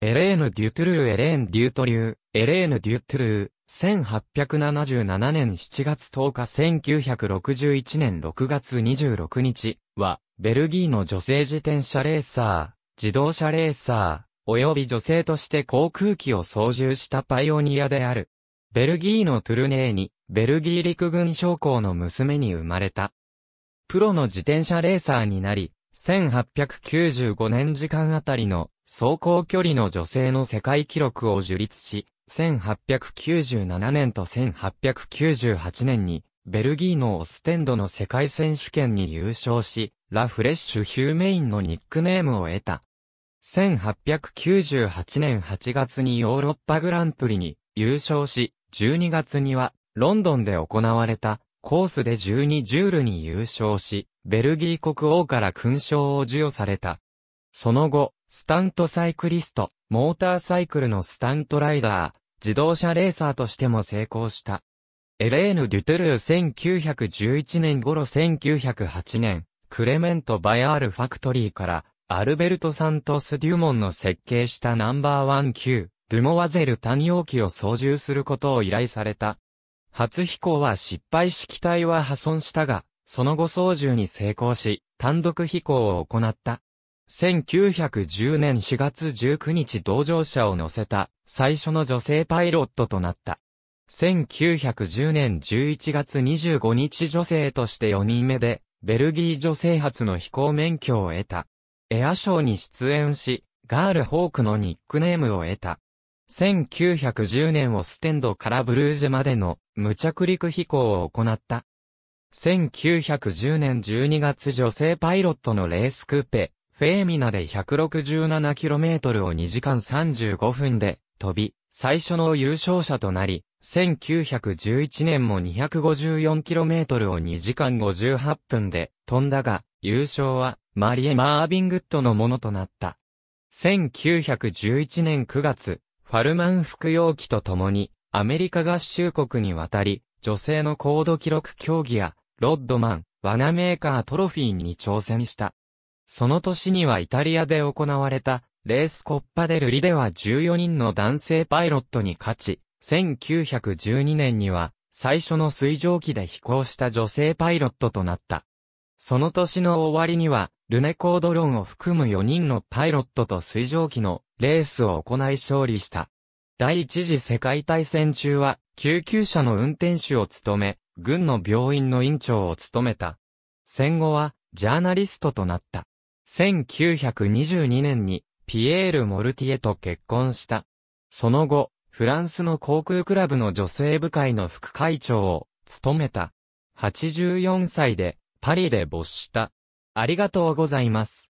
エレーヌ・デュトゥルー・エレーン・デュートリュー、エレーヌ・デュトゥルー、1877年7月10日1961年6月26日は、ベルギーの女性自転車レーサー、自動車レーサー、および女性として航空機を操縦したパイオニアである。ベルギーのトゥルネーに、ベルギー陸軍将校の娘に生まれた。プロの自転車レーサーになり、1895年時間あたりの走行距離の女性の世界記録を樹立し、1897年と1898年に、ベルギーのオステンドの世界選手権に優勝し、ラフレッシュ・ヒューメインのニックネームを得た。1898年8月にヨーロッパグランプリに優勝し、12月にはロンドンで行われたコースで12ジュールに優勝し、ベルギー国王から勲章を授与された。その後、スタントサイクリスト、モーターサイクルのスタントライダー、自動車レーサーとしても成功した。エレーヌ・デュトゥルー1911年頃1908年、クレメント・バヤール・ファクトリーから、アルベルト・サントス・デュモンの設計したナンバーワン級、ドゥモワゼル単容器を操縦することを依頼された。初飛行は失敗し機体は破損したが、その後操縦に成功し、単独飛行を行った。1910年4月19日同乗者を乗せた最初の女性パイロットとなった。1910年11月25日女性として4人目で、ベルギー女性初の飛行免許を得た。エアショーに出演し、ガールホークのニックネームを得た。1910年をステンドからブルージェまでの無着陸飛行を行った。1910年12月女性パイロットのレースクーペ、フェーミナで 167km を2時間35分で飛び、最初の優勝者となり、1911年も 254km を2時間58分で飛んだが、優勝はマリエ・マービングッドのものとなった。1911年9月、ファルマン服用機と共に、アメリカ合衆国に渡り、女性の高度記録競技や、ロッドマン、罠メーカートロフィーに挑戦した。その年にはイタリアで行われた、レースコッパデルリでは14人の男性パイロットに勝ち、1912年には、最初の水蒸気で飛行した女性パイロットとなった。その年の終わりには、ルネコードロンを含む4人のパイロットと水蒸気のレースを行い勝利した。第一次世界大戦中は、救急車の運転手を務め、軍の病院の院長を務めた。戦後は、ジャーナリストとなった。1922年にピエール・モルティエと結婚した。その後、フランスの航空クラブの女性部会の副会長を務めた。84歳でパリで没した。ありがとうございます。